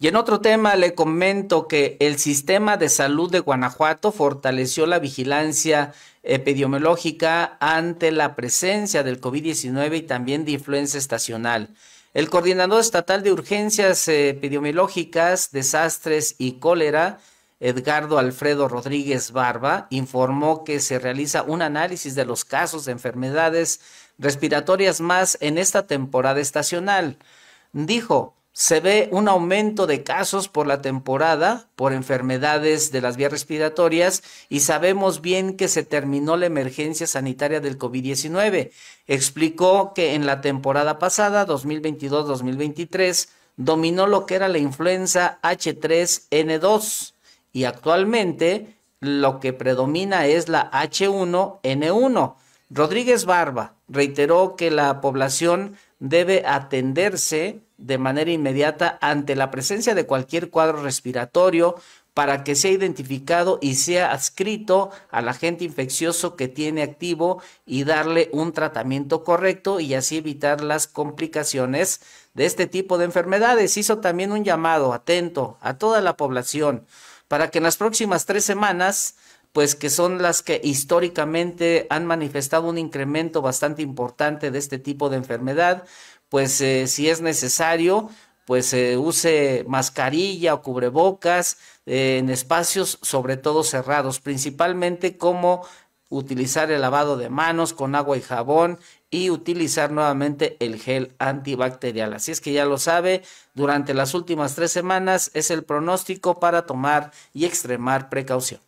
Y en otro tema le comento que el sistema de salud de Guanajuato fortaleció la vigilancia epidemiológica ante la presencia del COVID-19 y también de influenza estacional. El coordinador estatal de urgencias epidemiológicas, desastres y cólera, Edgardo Alfredo Rodríguez Barba, informó que se realiza un análisis de los casos de enfermedades respiratorias más en esta temporada estacional. Dijo, se ve un aumento de casos por la temporada por enfermedades de las vías respiratorias y sabemos bien que se terminó la emergencia sanitaria del COVID-19. Explicó que en la temporada pasada, 2022-2023, dominó lo que era la influenza H3N2 y actualmente lo que predomina es la H1N1. Rodríguez Barba reiteró que la población debe atenderse de manera inmediata ante la presencia de cualquier cuadro respiratorio para que sea identificado y sea adscrito al agente infeccioso que tiene activo y darle un tratamiento correcto y así evitar las complicaciones de este tipo de enfermedades. Hizo también un llamado atento a toda la población para que en las próximas tres semanas pues que son las que históricamente han manifestado un incremento bastante importante de este tipo de enfermedad, pues eh, si es necesario, pues eh, use mascarilla o cubrebocas eh, en espacios sobre todo cerrados, principalmente como utilizar el lavado de manos con agua y jabón y utilizar nuevamente el gel antibacterial. Así es que ya lo sabe, durante las últimas tres semanas es el pronóstico para tomar y extremar precaución.